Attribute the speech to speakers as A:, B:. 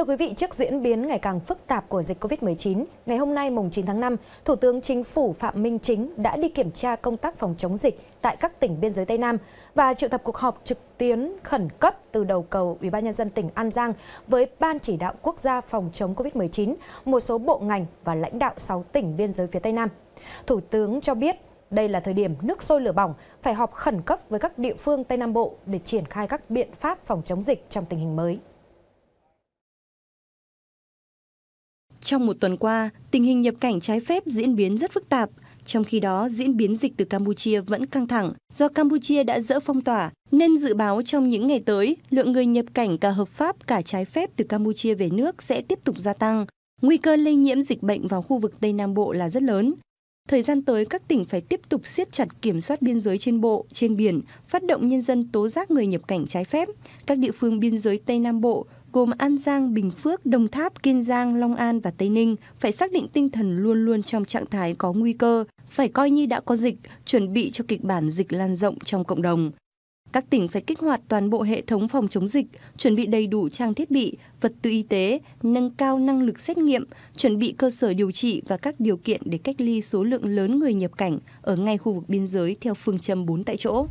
A: Thưa quý vị, trước diễn biến ngày càng phức tạp của dịch COVID-19, ngày hôm nay mùng 9 tháng 5, Thủ tướng Chính phủ Phạm Minh Chính đã đi kiểm tra công tác phòng chống dịch tại các tỉnh biên giới Tây Nam và triệu tập cuộc họp trực tuyến khẩn cấp từ đầu cầu Ủy ban nhân dân tỉnh An Giang với Ban chỉ đạo quốc gia phòng chống COVID-19, một số bộ ngành và lãnh đạo 6 tỉnh biên giới phía Tây Nam. Thủ tướng cho biết đây là thời điểm nước sôi lửa bỏng, phải họp khẩn cấp với các địa phương Tây Nam Bộ để triển khai các biện pháp phòng chống dịch trong tình hình mới.
B: Trong một tuần qua, tình hình nhập cảnh trái phép diễn biến rất phức tạp. Trong khi đó, diễn biến dịch từ Campuchia vẫn căng thẳng do Campuchia đã dỡ phong tỏa, nên dự báo trong những ngày tới, lượng người nhập cảnh cả hợp pháp cả trái phép từ Campuchia về nước sẽ tiếp tục gia tăng. Nguy cơ lây nhiễm dịch bệnh vào khu vực Tây Nam Bộ là rất lớn. Thời gian tới, các tỉnh phải tiếp tục siết chặt kiểm soát biên giới trên bộ, trên biển, phát động nhân dân tố giác người nhập cảnh trái phép. Các địa phương biên giới Tây Nam Bộ gồm An Giang, Bình Phước, Đồng Tháp, Kiên Giang, Long An và Tây Ninh phải xác định tinh thần luôn luôn trong trạng thái có nguy cơ, phải coi như đã có dịch, chuẩn bị cho kịch bản dịch lan rộng trong cộng đồng. Các tỉnh phải kích hoạt toàn bộ hệ thống phòng chống dịch, chuẩn bị đầy đủ trang thiết bị, vật tư y tế, nâng cao năng lực xét nghiệm, chuẩn bị cơ sở điều trị và các điều kiện để cách ly số lượng lớn người nhập cảnh ở ngay khu vực biên giới theo phương châm 4 tại chỗ.